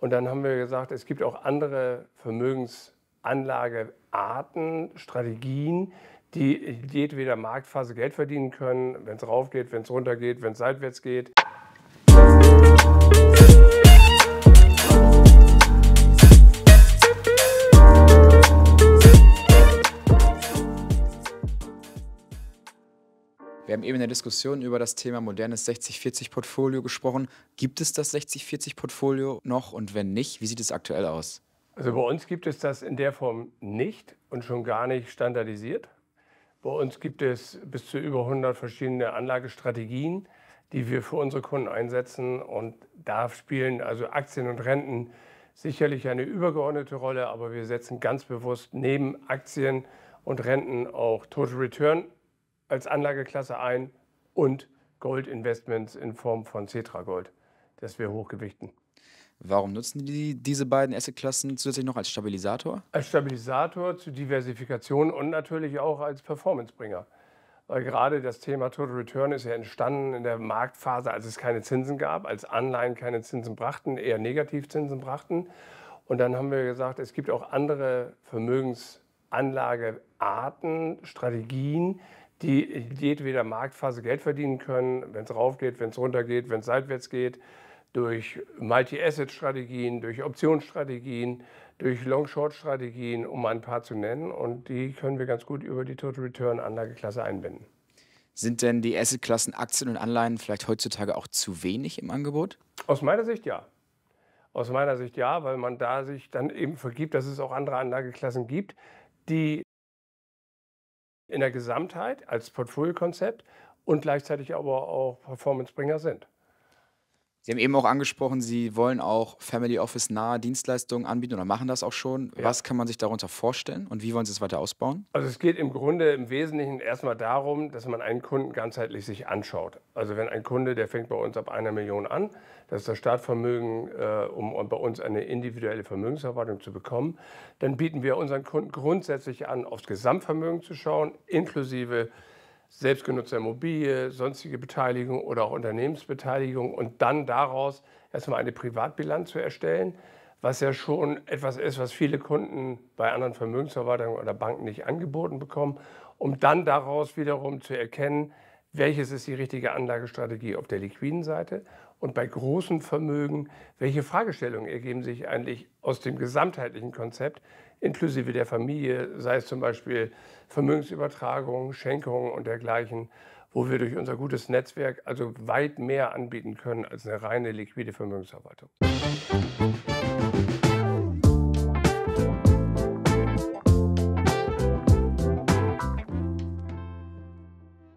Und dann haben wir gesagt, es gibt auch andere Vermögensanlagearten, Strategien, die jedweder Marktphase Geld verdienen können, wenn es rauf geht, wenn es runter geht, wenn es seitwärts geht. Wir haben eben in der Diskussion über das Thema modernes 60-40-Portfolio gesprochen. Gibt es das 60-40-Portfolio noch und wenn nicht, wie sieht es aktuell aus? Also bei uns gibt es das in der Form nicht und schon gar nicht standardisiert. Bei uns gibt es bis zu über 100 verschiedene Anlagestrategien, die wir für unsere Kunden einsetzen. Und da spielen also Aktien und Renten sicherlich eine übergeordnete Rolle, aber wir setzen ganz bewusst neben Aktien und Renten auch Total Return als Anlageklasse ein und Goldinvestments in Form von Cetra Gold, das wir hochgewichten. Warum nutzen die diese beiden Assetklassen zusätzlich noch als Stabilisator? Als Stabilisator zur Diversifikation und natürlich auch als Performancebringer. Weil gerade das Thema Total Return ist ja entstanden in der Marktphase, als es keine Zinsen gab, als Anleihen keine Zinsen brachten, eher Negativzinsen brachten. Und dann haben wir gesagt, es gibt auch andere Vermögensanlagearten, Strategien, die in jedweder Marktphase Geld verdienen können, wenn es rauf geht, wenn es runter geht, wenn es seitwärts geht, durch Multi-Asset-Strategien, durch Optionsstrategien, durch Long-Short-Strategien, um ein paar zu nennen. Und die können wir ganz gut über die Total Return-Anlageklasse einbinden. Sind denn die Assetklassen Aktien und Anleihen vielleicht heutzutage auch zu wenig im Angebot? Aus meiner Sicht ja. Aus meiner Sicht ja, weil man da sich dann eben vergibt, dass es auch andere Anlageklassen gibt, die in der Gesamtheit als Portfoliokonzept und gleichzeitig aber auch Performancebringer sind. Sie haben eben auch angesprochen, Sie wollen auch Family Office nahe Dienstleistungen anbieten oder machen das auch schon. Ja. Was kann man sich darunter vorstellen und wie wollen Sie es weiter ausbauen? Also es geht im Grunde im Wesentlichen erstmal darum, dass man einen Kunden ganzheitlich sich anschaut. Also wenn ein Kunde, der fängt bei uns ab einer Million an, das ist das Startvermögen, äh, um bei uns eine individuelle Vermögensverwaltung zu bekommen, dann bieten wir unseren Kunden grundsätzlich an, aufs Gesamtvermögen zu schauen, inklusive selbstgenutzter Immobilie, sonstige Beteiligung oder auch Unternehmensbeteiligung und dann daraus erstmal eine Privatbilanz zu erstellen, was ja schon etwas ist, was viele Kunden bei anderen Vermögensverwaltungen oder Banken nicht angeboten bekommen, um dann daraus wiederum zu erkennen, welches ist die richtige Anlagestrategie auf der liquiden Seite und bei großen Vermögen, welche Fragestellungen ergeben sich eigentlich aus dem gesamtheitlichen Konzept inklusive der Familie, sei es zum Beispiel Vermögensübertragungen, Schenkungen und dergleichen, wo wir durch unser gutes Netzwerk also weit mehr anbieten können als eine reine liquide Vermögensverwaltung. Musik